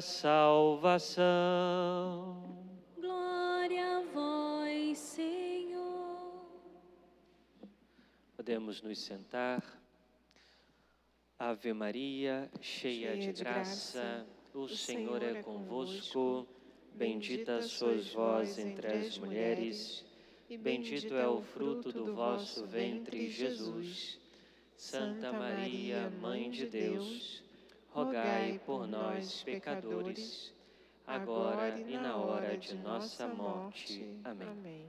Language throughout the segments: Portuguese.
salvação. Glória a vós, Senhor. Podemos nos sentar. Ave Maria, cheia, cheia de, graça, de, graça, o, o Senhor, Senhor, é, é convosco. Bendita sois vós entre as mulheres, e bendito é, é o fruto do vosso ventre, Jesus. Santa Maria, Mãe de Deus rogai por nós, pecadores, agora e na hora de nossa morte. Amém.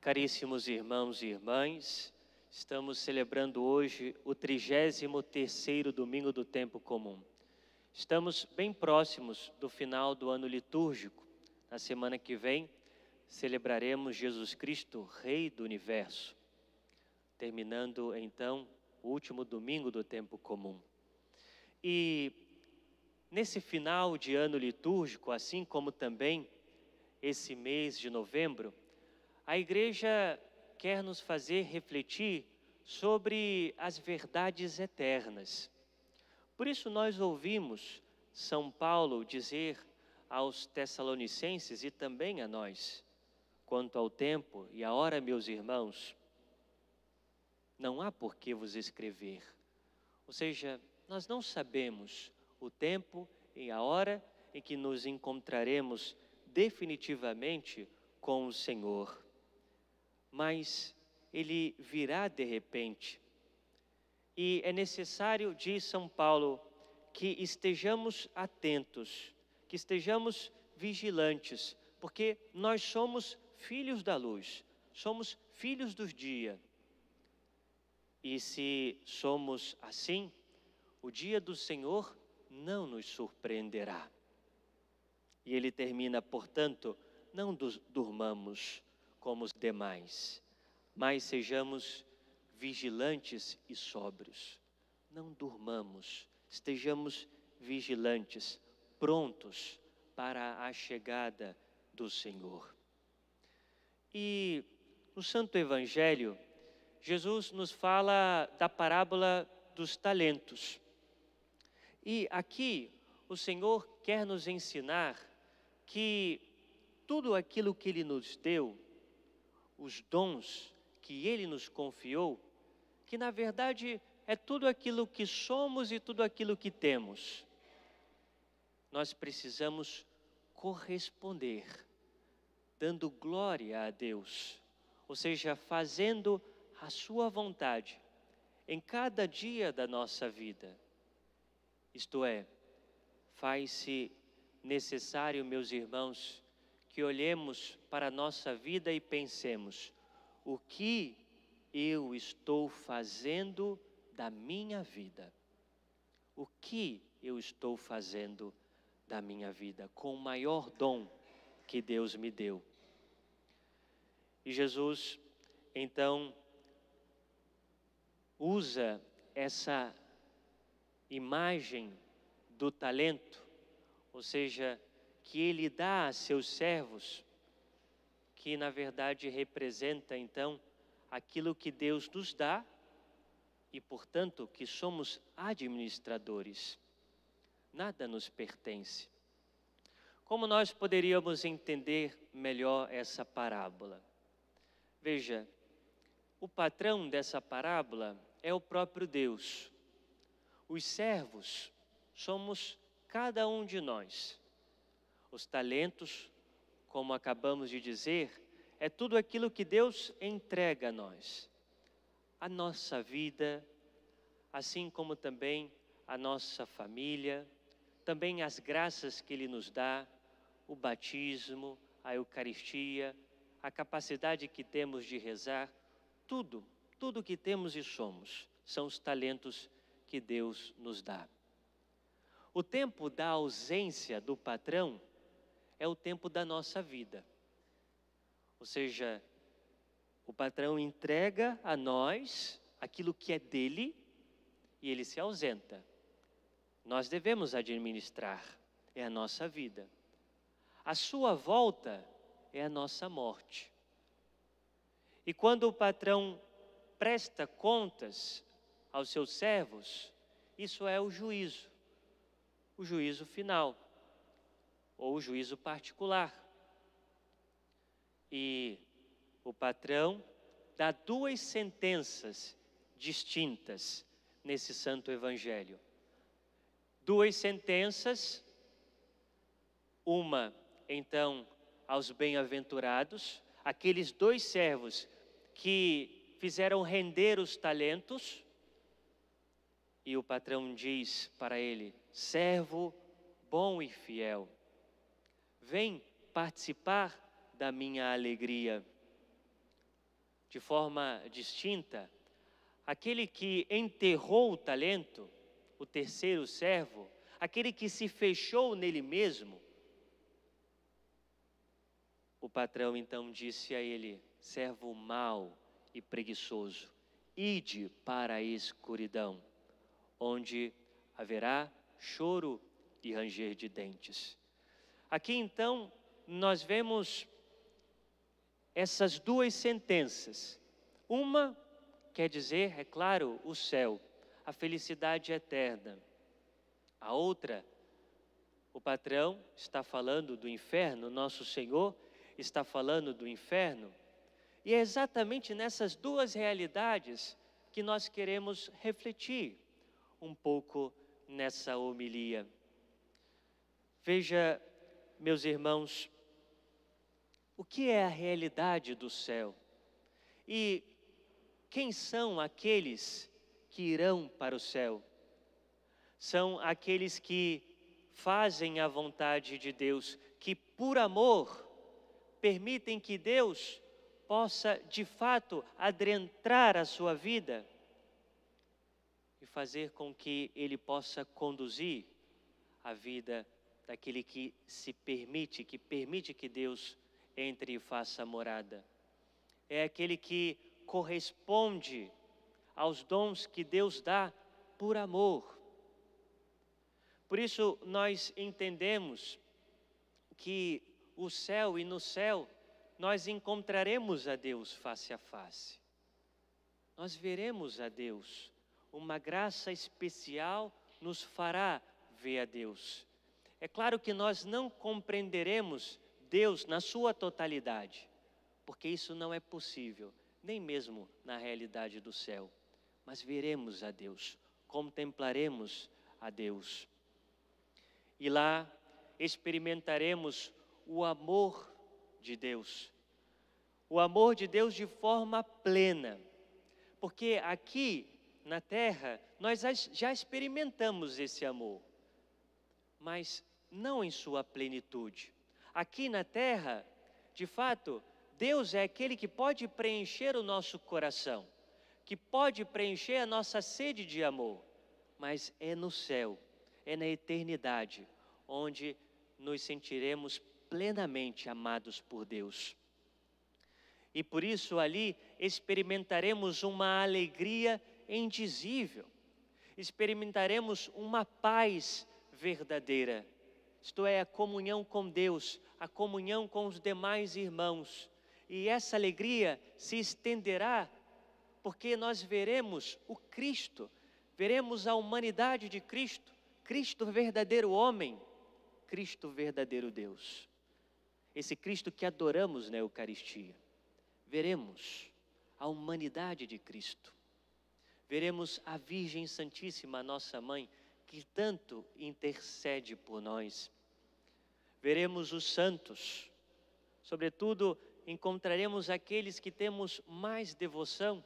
Caríssimos irmãos e irmãs, estamos celebrando hoje o 33º domingo do tempo comum. Estamos bem próximos do final do ano litúrgico. Na semana que vem, celebraremos Jesus Cristo, Rei do Universo, terminando então o último domingo do tempo comum. E nesse final de ano litúrgico, assim como também esse mês de novembro, a igreja quer nos fazer refletir sobre as verdades eternas. Por isso nós ouvimos São Paulo dizer aos tessalonicenses e também a nós, quanto ao tempo e a hora, meus irmãos, não há por que vos escrever. Ou seja, nós não sabemos o tempo e a hora em que nos encontraremos definitivamente com o Senhor, mas Ele virá de repente. E é necessário, diz São Paulo, que estejamos atentos, que estejamos vigilantes, porque nós somos filhos da luz, somos filhos do dia. E se somos assim, o dia do Senhor não nos surpreenderá. E ele termina, portanto, não durmamos como os demais, mas sejamos vigilantes e sóbrios. Não durmamos, estejamos vigilantes, prontos para a chegada do Senhor. E no Santo Evangelho, Jesus nos fala da parábola dos talentos. E aqui o Senhor quer nos ensinar que tudo aquilo que Ele nos deu, os dons que Ele nos confiou, que na verdade é tudo aquilo que somos e tudo aquilo que temos. Nós precisamos corresponder, dando glória a Deus, ou seja, fazendo a Sua vontade em cada dia da nossa vida isto é, faz-se necessário, meus irmãos, que olhemos para a nossa vida e pensemos: o que eu estou fazendo da minha vida? O que eu estou fazendo da minha vida com o maior dom que Deus me deu? E Jesus, então, usa essa imagem do talento, ou seja, que ele dá a seus servos, que na verdade representa então aquilo que Deus nos dá e, portanto, que somos administradores. Nada nos pertence. Como nós poderíamos entender melhor essa parábola? Veja, o patrão dessa parábola é o próprio Deus. Os servos somos cada um de nós. Os talentos, como acabamos de dizer, é tudo aquilo que Deus entrega a nós. A nossa vida, assim como também a nossa família, também as graças que Ele nos dá, o batismo, a Eucaristia, a capacidade que temos de rezar, tudo, tudo que temos e somos, são os talentos que Deus nos dá. O tempo da ausência do patrão é o tempo da nossa vida. Ou seja, o patrão entrega a nós aquilo que é dele e ele se ausenta. Nós devemos administrar, é a nossa vida. A sua volta é a nossa morte. E quando o patrão presta contas aos seus servos, isso é o juízo, o juízo final, ou o juízo particular. E o patrão dá duas sentenças distintas nesse santo evangelho. Duas sentenças, uma então aos bem-aventurados, aqueles dois servos que fizeram render os talentos, e o patrão diz para ele: servo bom e fiel, vem participar da minha alegria. De forma distinta, aquele que enterrou o talento, o terceiro servo, aquele que se fechou nele mesmo, o patrão então disse a ele: servo mau e preguiçoso, ide para a escuridão onde haverá choro e ranger de dentes. Aqui então nós vemos essas duas sentenças. Uma quer dizer, é claro, o céu, a felicidade eterna. A outra, o patrão está falando do inferno, nosso Senhor está falando do inferno. E é exatamente nessas duas realidades que nós queremos refletir um pouco nessa homilia. Veja, meus irmãos, o que é a realidade do céu e quem são aqueles que irão para o céu. São aqueles que fazem a vontade de Deus, que por amor permitem que Deus possa de fato adentrar a sua vida fazer com que ele possa conduzir a vida daquele que se permite, que permite que Deus entre e faça morada. É aquele que corresponde aos dons que Deus dá por amor. Por isso nós entendemos que o céu e no céu nós encontraremos a Deus face a face. Nós veremos a Deus uma graça especial nos fará ver a Deus. É claro que nós não compreenderemos Deus na sua totalidade, porque isso não é possível, nem mesmo na realidade do céu. Mas veremos a Deus, contemplaremos a Deus. E lá experimentaremos o amor de Deus. O amor de Deus de forma plena. Porque aqui na terra, nós já experimentamos esse amor, mas não em sua plenitude. Aqui na terra, de fato, Deus é aquele que pode preencher o nosso coração, que pode preencher a nossa sede de amor, mas é no céu, é na eternidade, onde nos sentiremos plenamente amados por Deus. E por isso ali experimentaremos uma alegria é indizível. Experimentaremos uma paz verdadeira, isto é, a comunhão com Deus, a comunhão com os demais irmãos. E essa alegria se estenderá porque nós veremos o Cristo, veremos a humanidade de Cristo, Cristo verdadeiro homem, Cristo verdadeiro Deus. Esse Cristo que adoramos na Eucaristia. Veremos a humanidade de Cristo veremos a Virgem Santíssima, nossa mãe, que tanto intercede por nós. Veremos os santos, sobretudo encontraremos aqueles que temos mais devoção.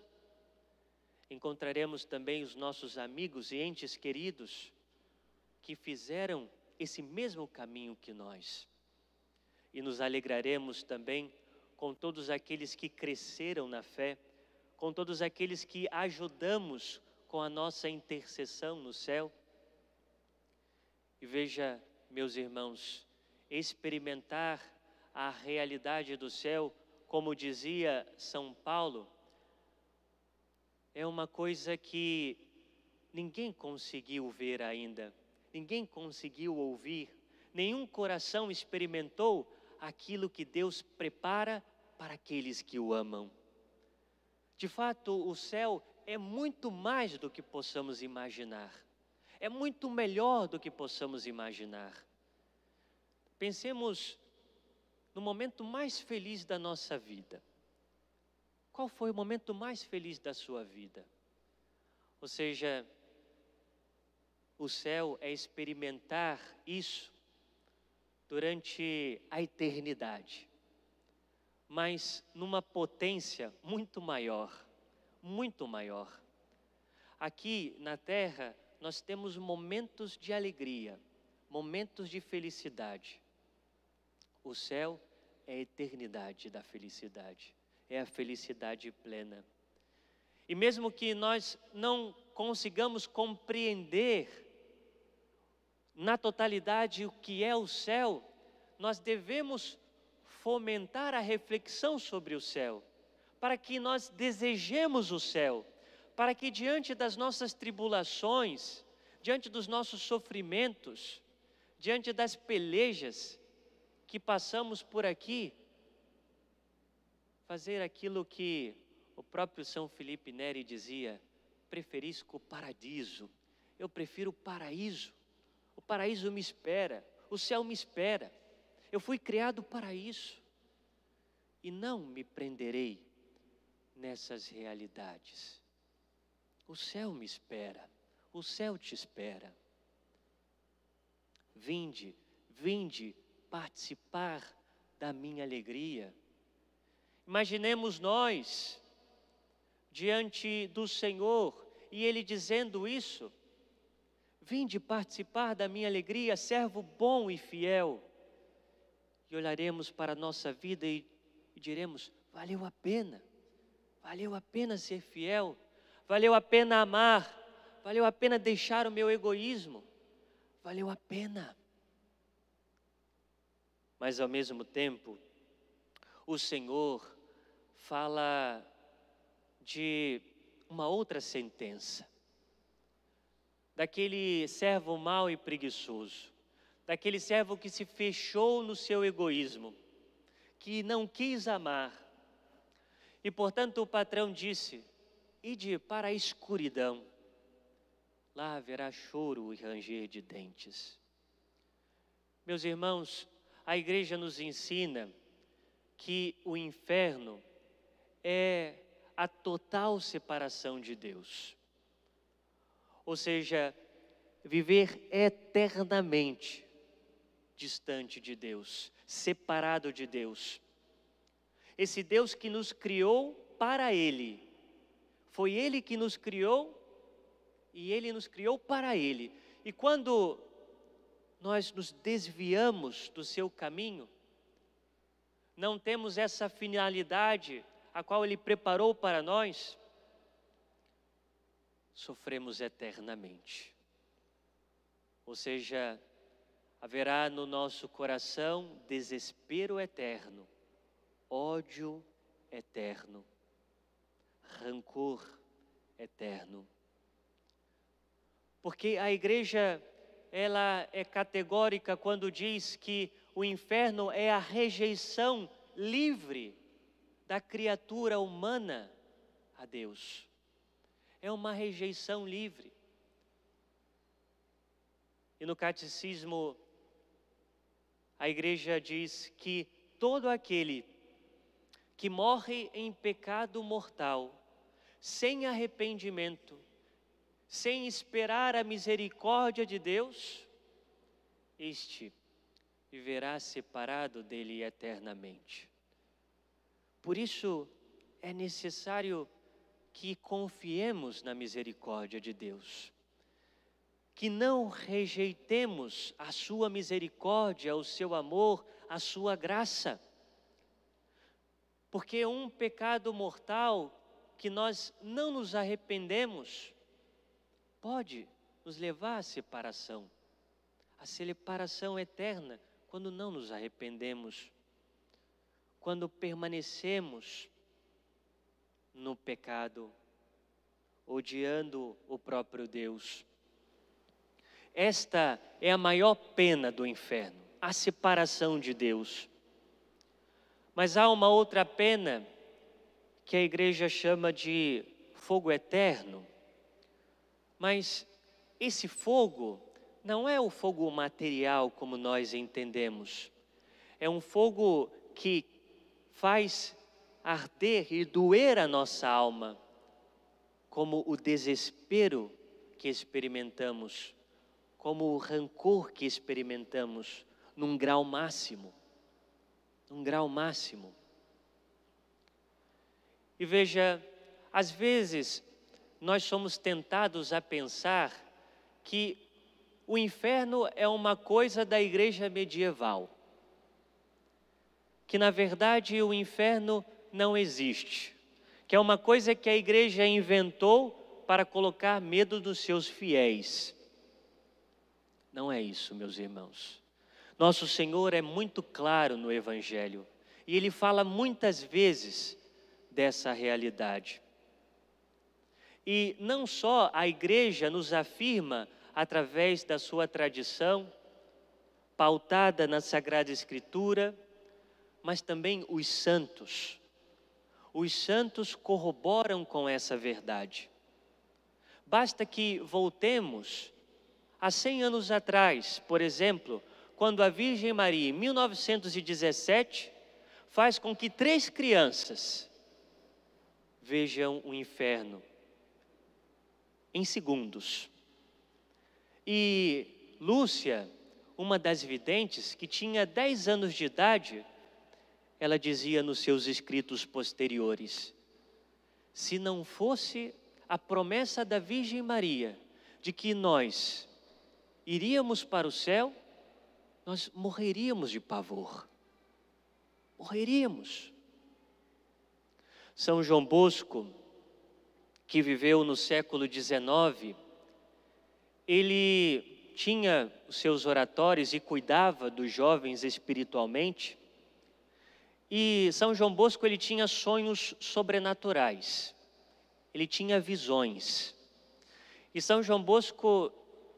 Encontraremos também os nossos amigos e entes queridos que fizeram esse mesmo caminho que nós. E nos alegraremos também com todos aqueles que cresceram na fé com todos aqueles que ajudamos com a nossa intercessão no céu. E veja, meus irmãos, experimentar a realidade do céu, como dizia São Paulo, é uma coisa que ninguém conseguiu ver ainda, ninguém conseguiu ouvir, nenhum coração experimentou aquilo que Deus prepara para aqueles que o amam. De fato, o céu é muito mais do que possamos imaginar. É muito melhor do que possamos imaginar. Pensemos no momento mais feliz da nossa vida. Qual foi o momento mais feliz da sua vida? Ou seja, o céu é experimentar isso durante a eternidade mas numa potência muito maior, muito maior. Aqui na terra, nós temos momentos de alegria, momentos de felicidade. O céu é a eternidade da felicidade, é a felicidade plena. E mesmo que nós não consigamos compreender na totalidade o que é o céu, nós devemos fomentar a reflexão sobre o céu, para que nós desejemos o céu, para que diante das nossas tribulações, diante dos nossos sofrimentos, diante das pelejas que passamos por aqui, fazer aquilo que o próprio São Felipe Neri dizia: preferisco o paradiso. Eu prefiro o paraíso. O paraíso me espera, o céu me espera. Eu fui criado para isso. E não me prenderei nessas realidades. O céu me espera, o céu te espera. Vinde, vinde participar da minha alegria. Imaginemos nós diante do Senhor e Ele dizendo isso: Vinde participar da minha alegria, servo bom e fiel e olharemos para a nossa vida e, e diremos: valeu a pena, valeu a pena ser fiel, valeu a pena amar, valeu a pena deixar o meu egoísmo, valeu a pena. Mas ao mesmo tempo, o Senhor fala de uma outra sentença, daquele servo mau e preguiçoso daquele servo que se fechou no seu egoísmo, que não quis amar. E portanto o patrão disse: Ide para a escuridão, lá haverá choro e ranger de dentes. Meus irmãos, a igreja nos ensina que o inferno é a total separação de Deus. Ou seja, viver eternamente distante de Deus, separado de Deus. Esse Deus que nos criou para Ele, foi Ele que nos criou e Ele nos criou para Ele. E quando nós nos desviamos do seu caminho, não temos essa finalidade a qual Ele preparou para nós, sofremos eternamente. Ou seja, haverá no nosso coração desespero eterno, ódio eterno, rancor eterno. Porque a igreja ela é categórica quando diz que o inferno é a rejeição livre da criatura humana a Deus. É uma rejeição livre. E no catecismo a igreja diz que todo aquele que morre em pecado mortal, sem arrependimento, sem esperar a misericórdia de Deus, este viverá separado dele eternamente. Por isso é necessário que confiemos na misericórdia de Deus que não rejeitemos a sua misericórdia, o seu amor, a sua graça. Porque um pecado mortal que nós não nos arrependemos pode nos levar à separação, à separação eterna, quando não nos arrependemos, quando permanecemos no pecado, odiando o próprio Deus. Esta é a maior pena do inferno, a separação de Deus. Mas há uma outra pena que a igreja chama de fogo eterno. Mas esse fogo não é o fogo material como nós entendemos. É um fogo que faz arder e doer a nossa alma, como o desespero que experimentamos como o rancor que experimentamos num grau máximo. Num grau máximo. E veja, às vezes nós somos tentados a pensar que o inferno é uma coisa da igreja medieval. Que na verdade o inferno não existe. Que é uma coisa que a igreja inventou para colocar medo dos seus fiéis. Não é isso, meus irmãos. Nosso Senhor é muito claro no Evangelho e ele fala muitas vezes dessa realidade. E não só a igreja nos afirma através da sua tradição, pautada na Sagrada Escritura, mas também os santos. Os santos corroboram com essa verdade. Basta que voltemos Há 100 anos atrás, por exemplo, quando a Virgem Maria, em 1917, faz com que três crianças vejam o inferno em segundos. E Lúcia, uma das videntes, que tinha 10 anos de idade, ela dizia nos seus escritos posteriores: Se não fosse a promessa da Virgem Maria de que nós, iríamos para o céu, nós morreríamos de pavor. Morreríamos. São João Bosco, que viveu no século XIX, ele tinha os seus oratórios e cuidava dos jovens espiritualmente. E São João Bosco ele tinha sonhos sobrenaturais. Ele tinha visões. E São João Bosco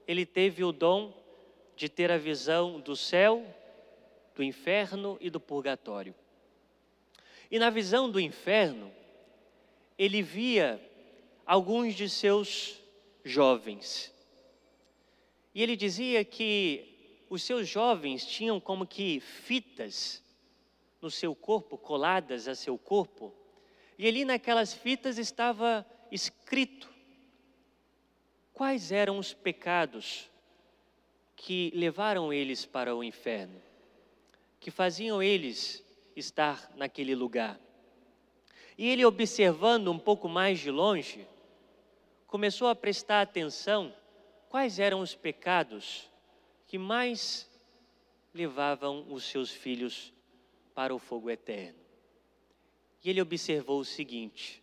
ele teve o dom de ter a visão do céu, do inferno e do purgatório. E na visão do inferno, ele via alguns de seus jovens. E ele dizia que os seus jovens tinham como que fitas no seu corpo, coladas a seu corpo, e ali naquelas fitas estava escrito quais eram os pecados que levaram eles para o inferno, que faziam eles estar naquele lugar. E ele, observando um pouco mais de longe, começou a prestar atenção quais eram os pecados que mais levavam os seus filhos para o fogo eterno. E ele observou o seguinte: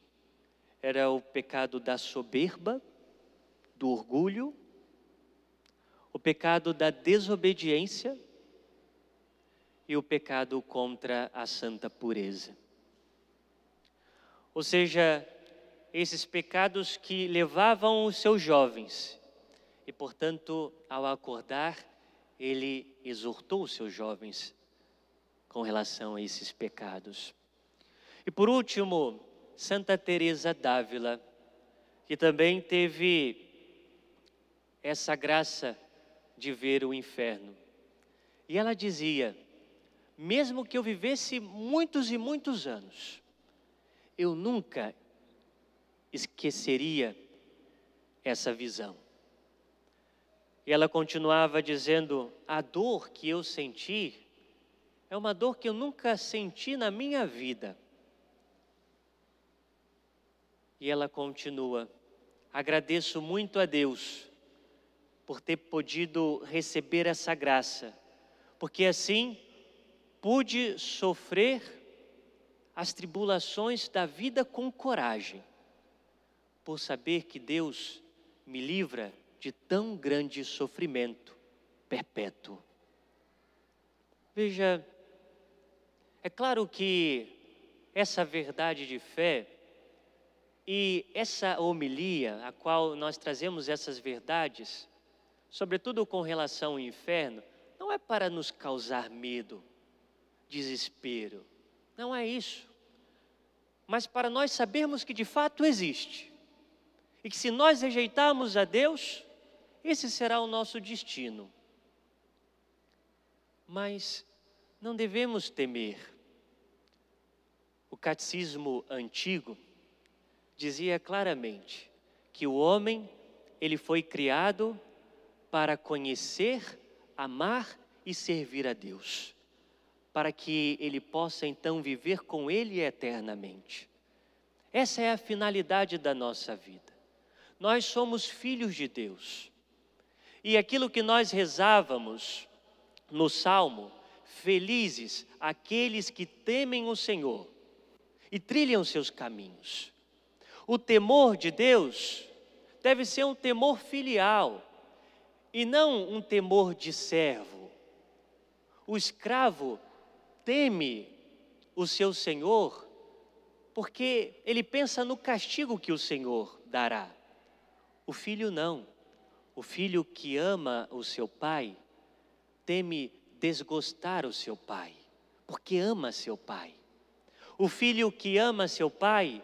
era o pecado da soberba, do orgulho, o pecado da desobediência e o pecado contra a santa pureza. Ou seja, esses pecados que levavam os seus jovens. E, portanto, ao acordar, ele exortou os seus jovens com relação a esses pecados. E por último, Santa Teresa d'Ávila, que também teve essa graça de ver o inferno. E ela dizia: mesmo que eu vivesse muitos e muitos anos, eu nunca esqueceria essa visão. E ela continuava dizendo: a dor que eu senti é uma dor que eu nunca senti na minha vida. E ela continua: agradeço muito a Deus por ter podido receber essa graça, porque assim pude sofrer as tribulações da vida com coragem, por saber que Deus me livra de tão grande sofrimento perpétuo. Veja, é claro que essa verdade de fé e essa homilia, a qual nós trazemos essas verdades, sobretudo com relação ao inferno, não é para nos causar medo, desespero. Não é isso. Mas para nós sabermos que de fato existe. E que se nós rejeitarmos a Deus, esse será o nosso destino. Mas não devemos temer. O catecismo antigo dizia claramente que o homem, ele foi criado para conhecer, amar e servir a Deus, para que ele possa então viver com ele eternamente. Essa é a finalidade da nossa vida. Nós somos filhos de Deus. E aquilo que nós rezávamos no salmo, felizes aqueles que temem o Senhor e trilham seus caminhos. O temor de Deus deve ser um temor filial, e não um temor de servo. O escravo teme o seu senhor porque ele pensa no castigo que o senhor dará. O filho não. O filho que ama o seu pai teme desgostar o seu pai, porque ama seu pai. O filho que ama seu pai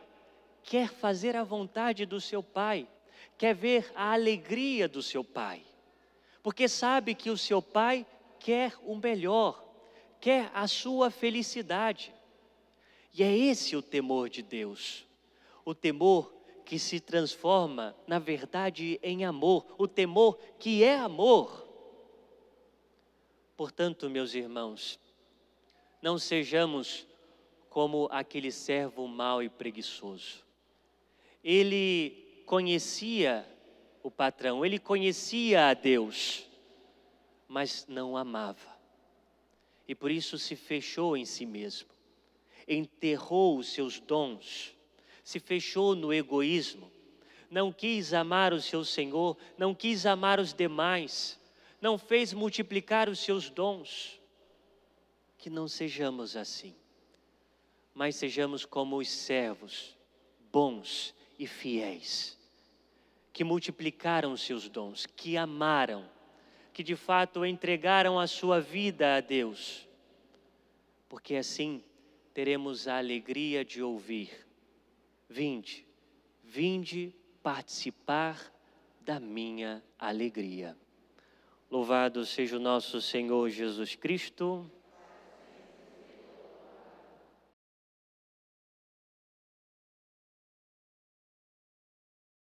quer fazer a vontade do seu pai, quer ver a alegria do seu pai porque sabe que o seu pai quer o melhor, quer a sua felicidade. E é esse o temor de Deus. O temor que se transforma, na verdade, em amor, o temor que é amor. Portanto, meus irmãos, não sejamos como aquele servo mau e preguiçoso. Ele conhecia o patrão. Ele conhecia a Deus, mas não o amava. E por isso se fechou em si mesmo, enterrou os seus dons, se fechou no egoísmo, não quis amar o seu Senhor, não quis amar os demais, não fez multiplicar os seus dons. Que não sejamos assim, mas sejamos como os servos, bons e fiéis que multiplicaram seus dons, que amaram, que de fato entregaram a sua vida a Deus. Porque assim teremos a alegria de ouvir: Vinde, vinde participar da minha alegria. Louvado seja o nosso Senhor Jesus Cristo.